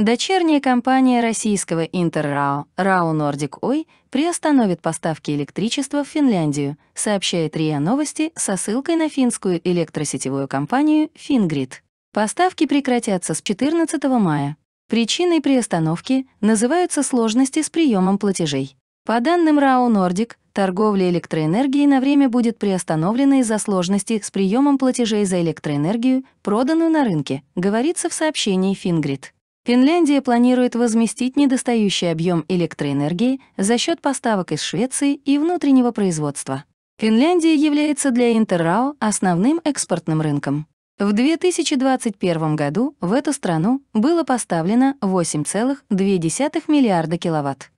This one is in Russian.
Дочерняя компания российского Интеррао «Рао Нордик Ой» приостановит поставки электричества в Финляндию, сообщает РИА Новости со ссылкой на финскую электросетевую компанию «Фингрид». Поставки прекратятся с 14 мая. Причиной приостановки называются сложности с приемом платежей. По данным РАО «Нордик», торговля электроэнергией на время будет приостановлена из-за сложностей с приемом платежей за электроэнергию, проданную на рынке, говорится в сообщении «Фингрид». Финляндия планирует возместить недостающий объем электроэнергии за счет поставок из Швеции и внутреннего производства. Финляндия является для Интеррао основным экспортным рынком. В 2021 году в эту страну было поставлено 8,2 миллиарда киловатт.